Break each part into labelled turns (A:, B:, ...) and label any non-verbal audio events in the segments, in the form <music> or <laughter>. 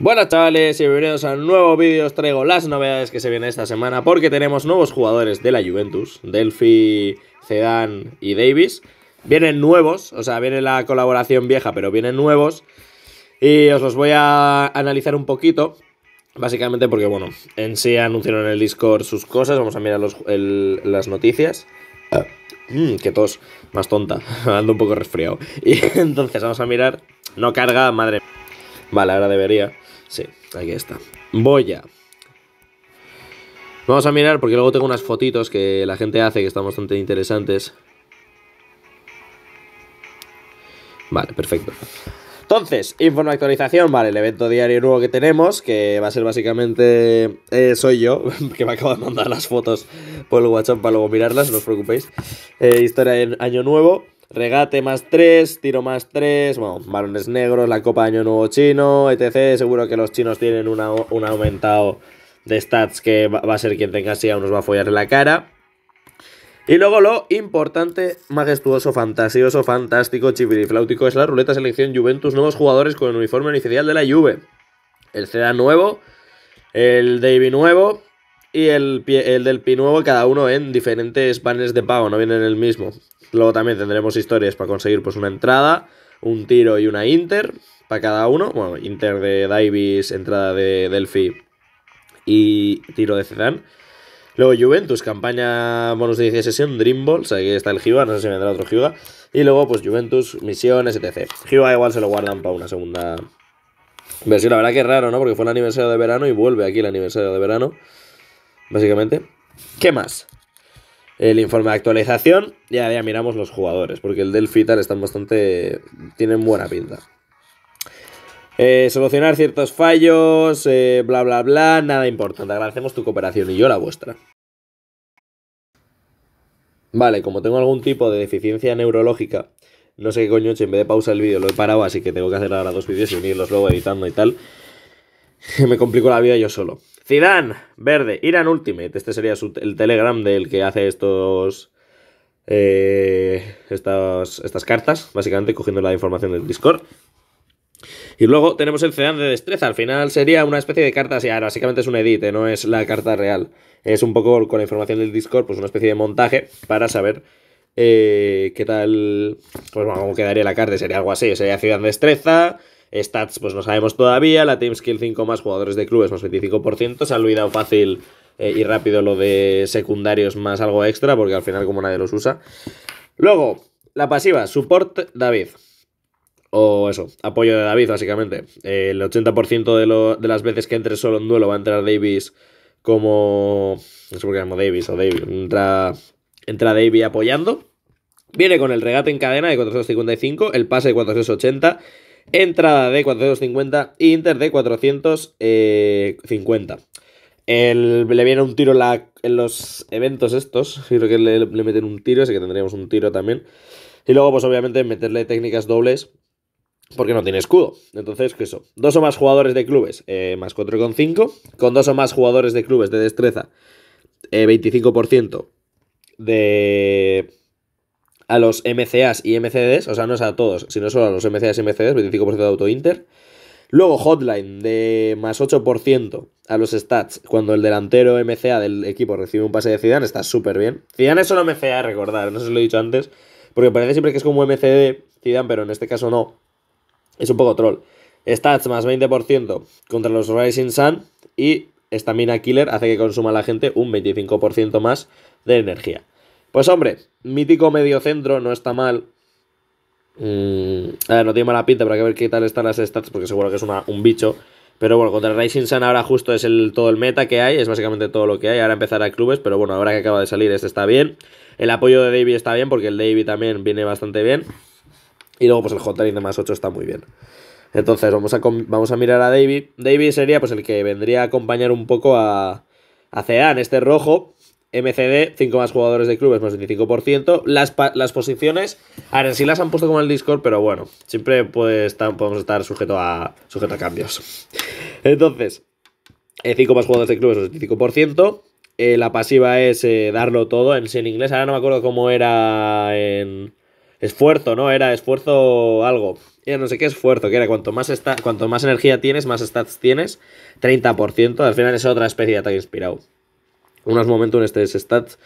A: Buenas chavales y bienvenidos a un nuevo vídeo, os traigo las novedades que se vienen esta semana porque tenemos nuevos jugadores de la Juventus, Delphi, Cedán y Davis. Vienen nuevos, o sea, viene la colaboración vieja, pero vienen nuevos y os los voy a analizar un poquito, básicamente porque, bueno, en sí anunciaron en el Discord sus cosas, vamos a mirar las noticias. Mmm, que tos más tonta, <laughs> ando un poco resfriado. <laughs> Y entonces vamos a mirar, no carga, madre Vale, ahora debería. Sí, aquí está. Boya. Vamos a mirar porque luego tengo unas fotitos que la gente hace que están bastante interesantes. Vale, perfecto. Entonces, informe actualización, vale, el evento diario nuevo que tenemos, que va a ser básicamente eh, soy yo, <laughs> que me acabo de mandar las fotos por el WhatsApp para luego mirarlas, no os preocupéis. Eh, historia de año nuevo, Regate más 3, tiro más 3, bueno, balones negros, la Copa Año Nuevo Chino, etc. Seguro que los chinos tienen un aumentado de stats que va, a ser quien tenga así, aún nos va a follar la cara. Y luego lo importante, majestuoso, fantasioso, fantástico, chipirifláutico es la ruleta selección Juventus, nuevos jugadores con el uniforme oficial de la Juve. El CEDA nuevo, el Davy nuevo, y el, el del nuevo, cada uno en diferentes paneles de pago, no vienen en el mismo. Luego también tendremos historias para conseguir pues una entrada, un tiro y una Inter para cada uno. Bueno, Inter de Davis, entrada de Delphi y tiro de Zidane. Luego Juventus, campaña bonus de inicio de sesión, Dream sea, aquí está el Hiva. no sé si vendrá otro Giga Y luego pues Juventus, misiones, etc. Hiva igual se lo guardan para una segunda versión. La verdad que es raro, ¿no? Porque fue el aniversario de verano y vuelve aquí el aniversario de verano básicamente. ¿Qué más? El informe de actualización, ya, ya miramos los jugadores, porque el del y tal están bastante. tienen buena pinta. Eh, solucionar ciertos fallos, eh, bla bla bla, nada importante. Agradecemos tu cooperación y yo la vuestra. Vale, como tengo algún tipo de deficiencia neurológica, no sé qué coño, en vez de pausar el vídeo lo he parado, así que tengo que hacer ahora dos vídeos y unirlos luego editando y tal. <laughs> Me complico la vida yo solo. Zidane, verde. Irán Ultimate. Este sería el Telegram del que hace estos. Eh, estas, estas cartas, básicamente cogiendo la información del Discord. Y luego tenemos el Zidane de destreza. Al final sería una especie de carta, ahora básicamente es un edit, eh, no es la carta real. Es un poco con la información del Discord, pues una especie de montaje para saber eh, ¿Qué tal? Pues bueno, ¿cómo quedaría la carta? Sería algo así, sería ciudad destreza. Stats, pues no sabemos todavía. La Team Skill 5 más jugadores de clubes más 25%. Se ha olvidado fácil eh, y rápido lo de secundarios más algo extra, porque al final, como nadie los usa. Luego, la pasiva, support David. O eso, apoyo de David, básicamente. el 80% de, de las veces que entre solo en duelo va a entrar Davis como. No sé por qué llamo Davis o David. Entra Entra Davy apoyando. Viene con el regate en cadena de 455, el pase de 480, entrada de 450 Inter de 450. le viene un tiro en los eventos estos. <laughs> Creo que le, meten un tiro, así que tendríamos un tiro también. Y luego, pues obviamente, meterle técnicas dobles porque no tiene escudo. Entonces, ¿qué eso? Dos o más jugadores de clubes, eh, más 4,5. Con dos o más jugadores de clubes de destreza, 25% eh, de a los MCAs y MCDs, o sea, no es a todos, sino solo a los MCAs y MCDs, 25% de auto-inter. Luego hotline de más 8% a los stats cuando el delantero MCA del equipo recibe un pase de Zidane, está súper bien. Zidane es solo MCA, recordar, no se lo he dicho antes, porque parece siempre que es como MCD Zidane, pero en este caso no. Es un poco troll. Stats más 20% contra los Rising Sun y estamina killer hace que consuma a la gente un 25% más de energía. Pues hombre, mítico medio centro no está mal. Mm, a ver, no tiene mala pinta, pero hay que ver qué tal están las stats, porque seguro que es un bicho. Pero bueno, contra Racing Sun ahora justo es todo el meta que hay, es básicamente todo lo que hay. Ahora empezar a clubes, pero bueno, ahora que acaba de salir, este está bien. El apoyo de Davy está bien, porque el Davy también viene bastante bien. Y luego, pues el J de más 8 está muy bien. Entonces, vamos a, vamos a mirar a Davy. Davy sería pues el que vendría a acompañar un poco a, a Cean, este rojo. MCD, 5 más jugadores de clubes, más 25%. Las, posiciones, ahora sí las han puesto como el Discord, pero bueno, siempre podemos estar sujeto a, cambios. <laughs> Entonces, 5 eh, más jugadores de clubes, más 25%. Eh, la pasiva es eh, darlo todo en, inglés. Ahora no me acuerdo cómo era en esfuerzo, ¿no? Era esfuerzo algo. Era no sé qué esfuerzo, que era cuanto más, está, cuanto más energía tienes, más stats tienes. 30%. Al final es otra especie de ataque inspirado unos momentos en este stats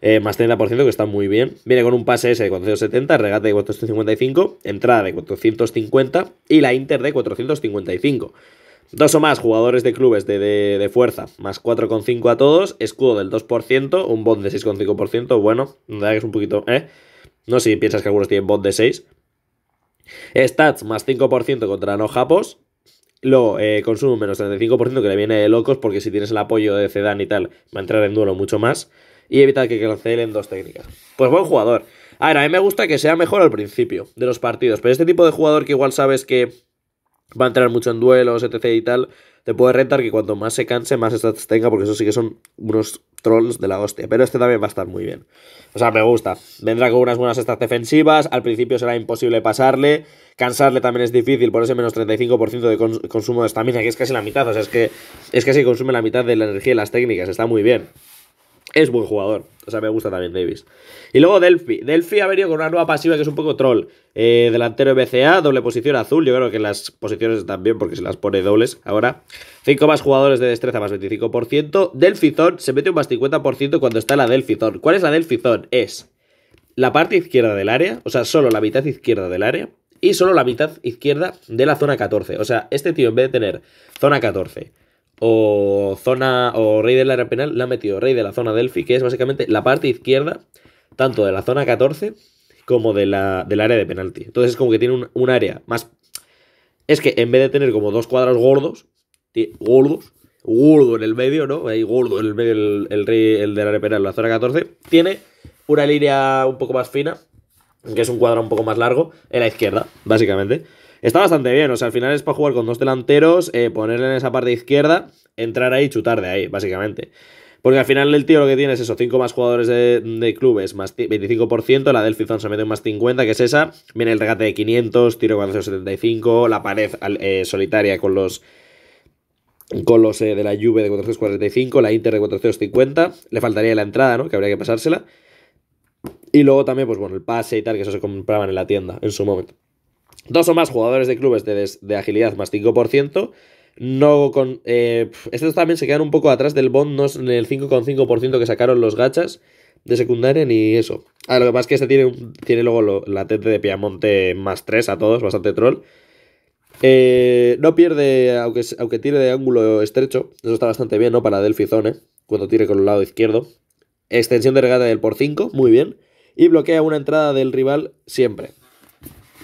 A: eh, más 30%, que está muy bien. Viene con un pase ese de 470, regate de 455, entrada de 450 y la Inter de 455. Dos o más jugadores de clubes de, fuerza, más 4,5 a todos, escudo del 2%, un bot de 6,5%, bueno, que es un poquito, ¿eh? No sé si piensas que algunos tienen bot de 6. Stats más 5% contra no japos, lo eh, consumo menos 35% que le viene de locos porque si tienes el apoyo de Zedán y tal, va a entrar en duelo mucho más. Y evita que cancelen dos técnicas. Pues buen jugador. A ver, a mí me gusta que sea mejor al principio de los partidos, pero este tipo de jugador que igual sabes que va a entrar mucho en duelos, etc. y tal, te puede rentar que cuanto más se canse, más stats tenga, porque eso sí que son unos trolls de la hostia. Pero este también va a estar muy bien. O sea, me gusta. Vendrá con unas buenas stats defensivas, al principio será imposible pasarle, cansarle también es difícil, por ese menos 35% de consumo de estamina, que es casi la mitad, o sea, es que es casi consume la mitad de la energía y las técnicas, está muy bien es buen jugador. O sea, me gusta también Davis. Y luego Delphi. Delphi ha venido con una nueva pasiva que es un poco troll. Eh, delantero BCA, doble posición azul. Yo creo que las posiciones están bien porque se las pone dobles ahora. 5 más jugadores de destreza más 25%. Delphi se mete un más 50% cuando está la Delphi ¿Cuál es la Delphi Es la parte izquierda del área, o sea, solo la mitad izquierda del área. Y solo la mitad izquierda de la zona 14. O sea, este tío en vez de tener zona 14 o zona o rey del área penal, La ha metido rey de la zona delfi, que es básicamente la parte izquierda, tanto de la zona 14 como de la, del área de penalti. Entonces es como que tiene un, área más... Es que en vez de tener como dos cuadros gordos, gordos, gordo en el medio, ¿no? Hay gordo en el medio el, rey el del área penal, la zona 14, tiene una línea un poco más fina, que es un cuadro un poco más largo, en la izquierda, básicamente. Está bastante bien, o sea, al final es para jugar con dos delanteros, eh, ponerle en esa parte izquierda, entrar ahí y chutar de ahí, básicamente. Porque al final el tío lo que tiene es eso, 5 más jugadores de, clubes, más 25%, la del se mete más 50, que es esa, viene el regate de 500, tiro 475, la pared eh, solitaria con los con los eh, de la Juve de 445, la Inter de 450, le faltaría la entrada, ¿no? Que habría que pasársela. Y luego también, pues bueno, el pase y tal, que eso se compraban en la tienda en su momento. Dos o más jugadores de clubes de, agilidad más 5%. No con, eh, estos también se quedan un poco atrás del Bond, no en el 5,5% que sacaron los gachas de secundaria ni eso. Ah, lo que pasa es que este tiene, tiene luego la tete de Piamonte más 3 a todos, bastante troll. Eh, no pierde, aunque, aunque tire de ángulo estrecho, eso está bastante bien, ¿no? Para Delphi Zone, cuando tire con el lado izquierdo. Extensión de regata del por 5, muy bien. Y bloquea una entrada del rival siempre.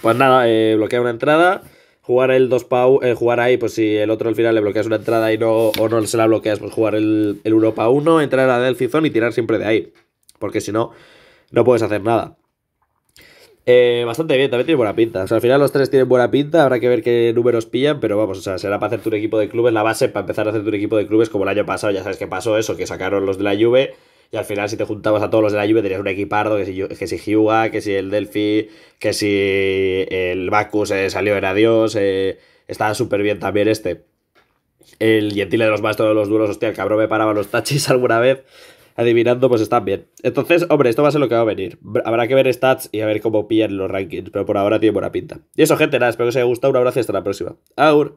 A: Pues nada, eh, bloquea una entrada. Jugar el 2 pau, eh, jugar ahí, pues si el otro al final le bloqueas una entrada y no, o no se la bloqueas, pues jugar el, el Europa 1, entrar a Delphi Zone y tirar siempre de ahí. Porque si no, no puedes hacer nada. Eh, bastante bien, también tiene buena pinta. O sea, al final los tres tienen buena pinta, habrá que ver qué números pillan, pero vamos, o sea, será para hacer tu equipo de clubes, la base para empezar a hacer tu equipo de clubes como el año pasado, ya sabes que pasó eso, que sacaron los de la Juve y al final, si te juntabas a todos los de la Juve, tenías un equipardo, que si, que si Hyuga, que si el Delphi, que si el Bacchus eh, salió, era Dios. Eh, estaba súper bien también este. El Gentile de los maestros de los duros, hostia, el cabrón me paraba los tachis <laughs> alguna vez. Adivinando, pues están bien. Entonces, hombre, esto va a ser lo que va a venir. Habrá que ver stats y a ver cómo pillan los rankings, pero por ahora tiene buena pinta. Y eso, gente, nada, espero que os haya gustado. Un abrazo y hasta la próxima. Aur.